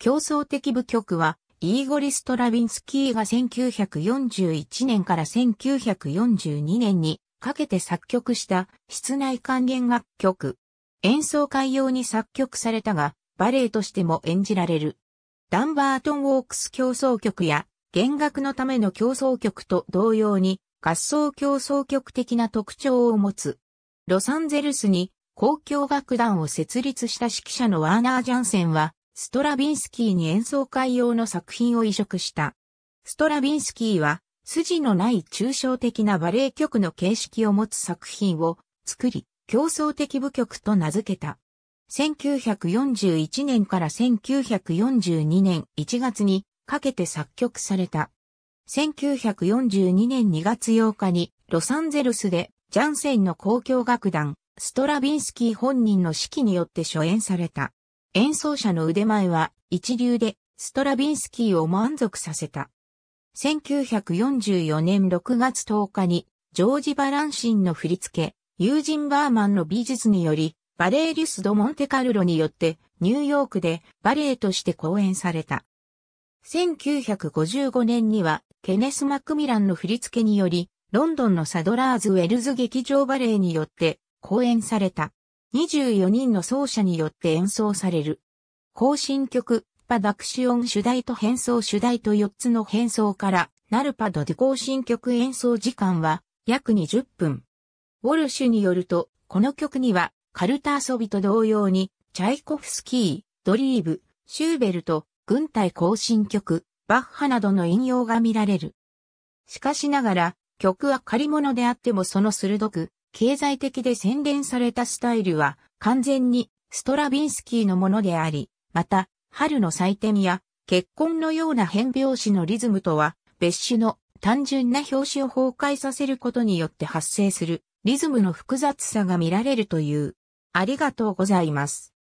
競争的部局は、イーゴリ・ストラビンスキーが1941年から1942年にかけて作曲した室内管弦楽曲。演奏会用に作曲されたが、バレエとしても演じられる。ダンバートン・ウォークス競争曲や、弦楽のための競争曲と同様に、合奏競争曲的な特徴を持つ。ロサンゼルスに交響楽団を設立した指揮者のワーナー・ジャンセンは、ストラビンスキーに演奏会用の作品を移植した。ストラビンスキーは、筋のない抽象的なバレエ曲の形式を持つ作品を作り、競争的部曲と名付けた。1941年から1942年1月にかけて作曲された。1942年2月8日にロサンゼルスでジャンセンの交響楽団ストラビンスキー本人の指揮によって初演された。演奏者の腕前は一流でストラビンスキーを満足させた。1944年6月10日にジョージ・バランシンの振り付け、ユージン・バーマンの美術により、バレーリュス・ド・モンテカルロによってニューヨークでバレエとして公演された。1955年にはケネス・マクミランの振り付けにより、ロンドンのサドラーズ・ウェルズ劇場バレエによって公演された。24人の奏者によって演奏される。行進曲、パダクシオン主題と変奏主題と4つの変奏から、ナルパドで行進曲演奏時間は約20分。ウォルシュによると、この曲には、カルタ遊びと同様に、チャイコフスキー、ドリーブ、シューベルト、軍隊行進曲、バッハなどの引用が見られる。しかしながら、曲は借り物であってもその鋭く、経済的で洗練されたスタイルは完全にストラビンスキーのものであり、また、春の祭典や結婚のような変拍子のリズムとは別種の単純な表紙を崩壊させることによって発生するリズムの複雑さが見られるという。ありがとうございます。